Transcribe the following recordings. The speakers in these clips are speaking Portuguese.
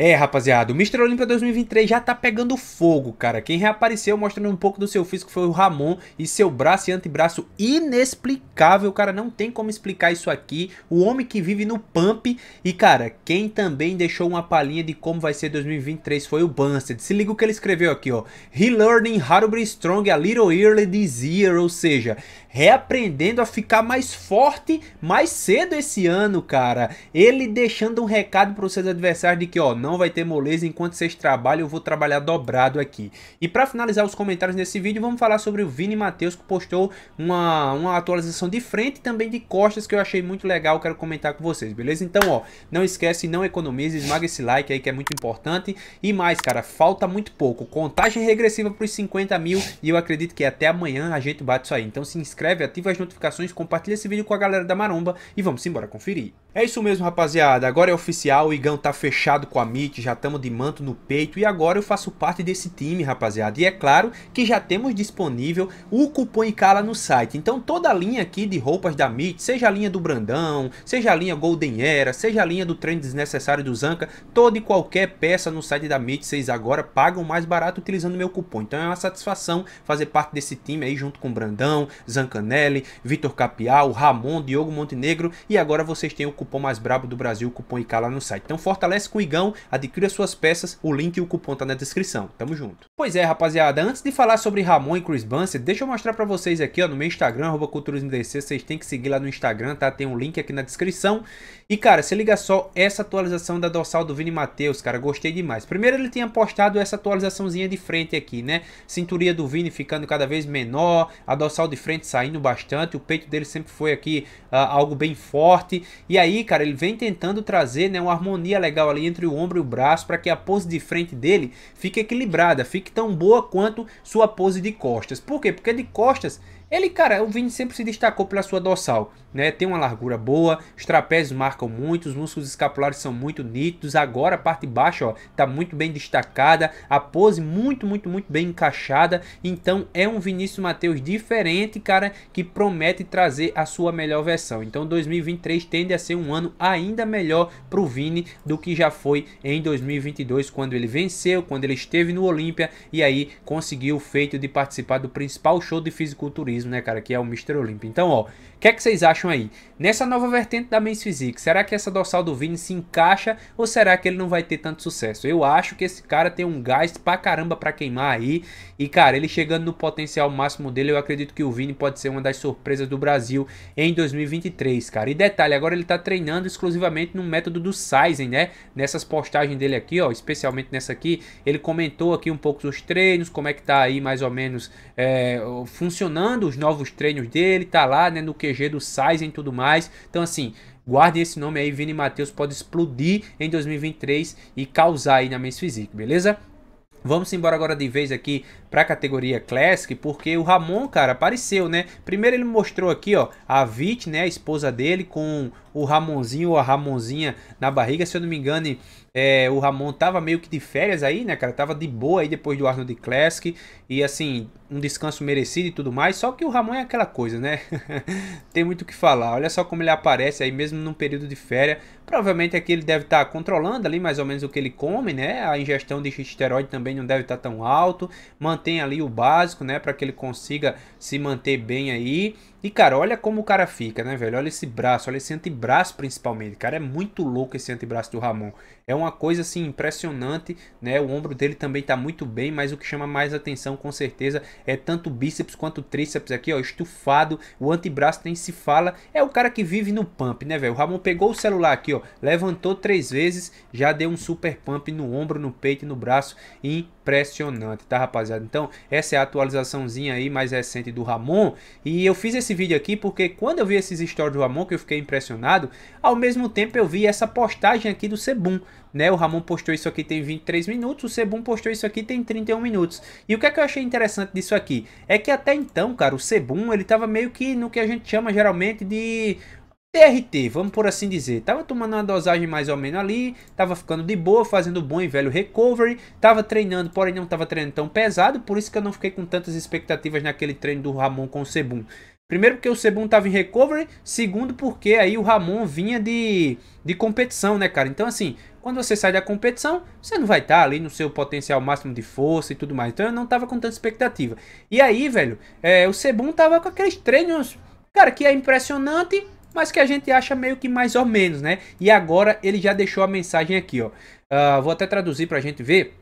É, rapaziada, o Mr. Olympia 2023 já tá pegando fogo, cara. Quem reapareceu mostrando um pouco do seu físico foi o Ramon e seu braço e antebraço inexplicável, cara. Não tem como explicar isso aqui. O homem que vive no pump. E, cara, quem também deixou uma palhinha de como vai ser 2023 foi o Bunsted. Se liga o que ele escreveu aqui, ó. Relearning How to Be Strong a Little Early This Year, ou seja, reaprendendo a ficar mais forte mais cedo esse ano, cara. Ele deixando um recado para os seus adversários de que, ó, não vai ter moleza enquanto vocês trabalham, eu vou trabalhar dobrado aqui. E para finalizar os comentários nesse vídeo, vamos falar sobre o Vini Matheus que postou uma, uma atualização de frente e também de costas que eu achei muito legal, quero comentar com vocês, beleza? Então, ó, não esquece, não economize, esmaga esse like aí que é muito importante. E mais, cara, falta muito pouco. Contagem regressiva para os 50 mil e eu acredito que até amanhã a gente bate isso aí. Então se inscreve inscreve, ativa as notificações, compartilha esse vídeo com a galera da Maromba e vamos embora conferir. É isso mesmo, rapaziada. Agora é oficial, o Igão tá fechado com a MIT, já estamos de manto no peito e agora eu faço parte desse time, rapaziada. E é claro que já temos disponível o cupom Icala no site. Então toda a linha aqui de roupas da MIT, seja a linha do Brandão, seja a linha Golden Era, seja a linha do trem desnecessário do Zanca, toda e qualquer peça no site da MIT, vocês agora pagam mais barato utilizando meu cupom. Então é uma satisfação fazer parte desse time aí junto com o Brandão, Zanca Zancanelli, Vitor Capial, Ramon, Diogo Montenegro e agora vocês têm o cupom mais brabo do Brasil, o cupom IK lá no site. Então fortalece com o Igão, adquira suas peças, o link e o cupom tá na descrição. Tamo junto. Pois é, rapaziada, antes de falar sobre Ramon e Chris Bunce, deixa eu mostrar pra vocês aqui, ó, no meu Instagram, culturismodc, vocês têm que seguir lá no Instagram, tá? Tem um link aqui na descrição. E, cara, se liga só, essa atualização da dorsal do Vini Matheus, cara, gostei demais. Primeiro ele tinha postado essa atualizaçãozinha de frente aqui, né? Cinturinha do Vini ficando cada vez menor, a dorsal de frente saindo saindo bastante, o peito dele sempre foi aqui uh, algo bem forte. E aí, cara, ele vem tentando trazer né, uma harmonia legal ali entre o ombro e o braço para que a pose de frente dele fique equilibrada, fique tão boa quanto sua pose de costas. Por quê? Porque de costas ele, cara, o Vini sempre se destacou pela sua dorsal, né? Tem uma largura boa, os trapézios marcam muito, os músculos escapulares são muito nítidos. Agora a parte baixa, ó, tá muito bem destacada, a pose muito, muito, muito bem encaixada. Então é um Vinícius Matheus diferente, cara, que promete trazer a sua melhor versão. Então 2023 tende a ser um ano ainda melhor pro Vini do que já foi em 2022, quando ele venceu, quando ele esteve no Olímpia e aí conseguiu o feito de participar do principal show de fisiculturismo né, cara, que é o Mr. Olímpia. Então, ó, o que é que vocês acham aí? Nessa nova vertente da Men's Physique, será que essa dorsal do Vini se encaixa ou será que ele não vai ter tanto sucesso? Eu acho que esse cara tem um gás pra caramba pra queimar aí e, cara, ele chegando no potencial máximo dele, eu acredito que o Vini pode ser uma das surpresas do Brasil em 2023, cara. E detalhe, agora ele tá treinando exclusivamente no método do Sizen, né? Nessas postagens dele aqui, ó, especialmente nessa aqui, ele comentou aqui um pouco dos treinos, como é que tá aí mais ou menos é, funcionando os novos treinos dele, tá lá, né, no QG do Sainz e tudo mais. Então, assim, guardem esse nome aí, Vini Matheus pode explodir em 2023 e causar aí na Men's Physique, beleza? Vamos embora agora de vez aqui para a categoria Classic, porque o Ramon, cara, apareceu, né? Primeiro ele mostrou aqui, ó, a Vit, né, a esposa dele, com o Ramonzinho ou a Ramonzinha na barriga. Se eu não me engano, é, o Ramon tava meio que de férias aí, né, cara? Tava de boa aí depois do Arnold Classic. E assim, um descanso merecido e tudo mais. Só que o Ramon é aquela coisa, né? Tem muito o que falar. Olha só como ele aparece aí, mesmo num período de férias. Provavelmente aqui ele deve estar tá controlando ali mais ou menos o que ele come, né? A ingestão de esteroide também não deve estar tá tão alto. Mantém ali o básico, né? Para que ele consiga se manter bem aí. E, cara, olha como o cara fica, né, velho? Olha esse braço, olha esse antebraço principalmente. Cara, é muito louco esse antebraço do Ramon. É uma coisa, assim, impressionante, né? O ombro dele também tá muito bem, mas o que chama mais atenção, com certeza, é tanto bíceps quanto tríceps aqui, ó, estufado. O antebraço nem se fala. É o cara que vive no pump, né, velho? O Ramon pegou o celular aqui, ó, levantou três vezes, já deu um super pump no ombro, no peito e no braço. Impressionante, tá, rapaziada? Então, essa é a atualizaçãozinha aí mais recente do Ramon. E eu fiz esse esse vídeo aqui porque quando eu vi esses stories do Ramon, que eu fiquei impressionado, ao mesmo tempo eu vi essa postagem aqui do Sebum, né? O Ramon postou isso aqui tem 23 minutos, o Sebum postou isso aqui tem 31 minutos. E o que é que eu achei interessante disso aqui? É que até então, cara, o Sebum, ele tava meio que no que a gente chama geralmente de TRT, vamos por assim dizer. Tava tomando uma dosagem mais ou menos ali, tava ficando de boa, fazendo bom e velho recovery, tava treinando, porém não tava treinando tão pesado, por isso que eu não fiquei com tantas expectativas naquele treino do Ramon com o Sebum. Primeiro porque o Sebum tava em recovery, segundo porque aí o Ramon vinha de, de competição, né, cara? Então, assim, quando você sai da competição, você não vai estar tá ali no seu potencial máximo de força e tudo mais. Então, eu não tava com tanta expectativa. E aí, velho, é, o Sebum tava com aqueles treinos, cara, que é impressionante, mas que a gente acha meio que mais ou menos, né? E agora ele já deixou a mensagem aqui, ó. Uh, vou até traduzir pra gente ver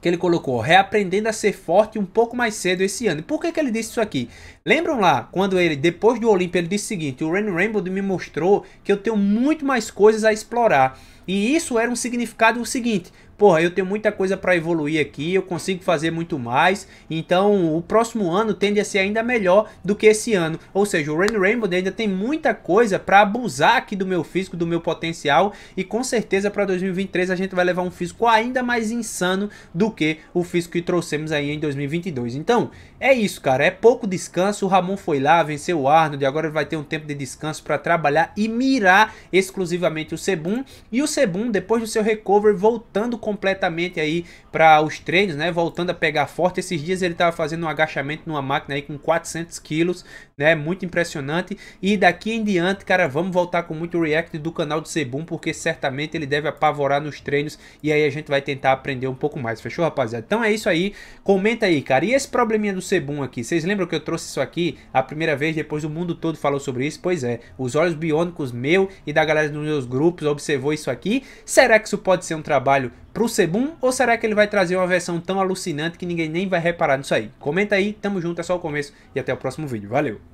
que ele colocou, reaprendendo a ser forte um pouco mais cedo esse ano. E por que, que ele disse isso aqui? Lembram lá, quando ele, depois do Olympia, ele disse o seguinte, o Ren Rainbow me mostrou que eu tenho muito mais coisas a explorar. E isso era um significado o seguinte, porra, eu tenho muita coisa para evoluir aqui, eu consigo fazer muito mais, então o próximo ano tende a ser ainda melhor do que esse ano. Ou seja, o Randy Rainbow ainda tem muita coisa para abusar aqui do meu físico, do meu potencial, e com certeza para 2023 a gente vai levar um físico ainda mais insano do que o físico que trouxemos aí em 2022. Então, é isso, cara, é pouco descanso, o Ramon foi lá, venceu o Arnold, agora vai ter um tempo de descanso para trabalhar e mirar exclusivamente o Sebum, e o Sebum, depois do seu recover, voltando com completamente aí para os treinos, né? Voltando a pegar forte. Esses dias ele estava fazendo um agachamento numa máquina aí com 400 quilos, né? Muito impressionante. E daqui em diante, cara, vamos voltar com muito react do canal do Sebum, porque certamente ele deve apavorar nos treinos e aí a gente vai tentar aprender um pouco mais. Fechou, rapaziada? Então é isso aí. Comenta aí, cara. E esse probleminha do Sebum aqui? Vocês lembram que eu trouxe isso aqui a primeira vez, depois o mundo todo falou sobre isso? Pois é, os olhos biônicos meu e da galera dos meus grupos observou isso aqui. Será que isso pode ser um trabalho pro Sebum? Ou será que ele vai trazer uma versão tão alucinante que ninguém nem vai reparar nisso aí? Comenta aí, tamo junto, é só o começo e até o próximo vídeo. Valeu!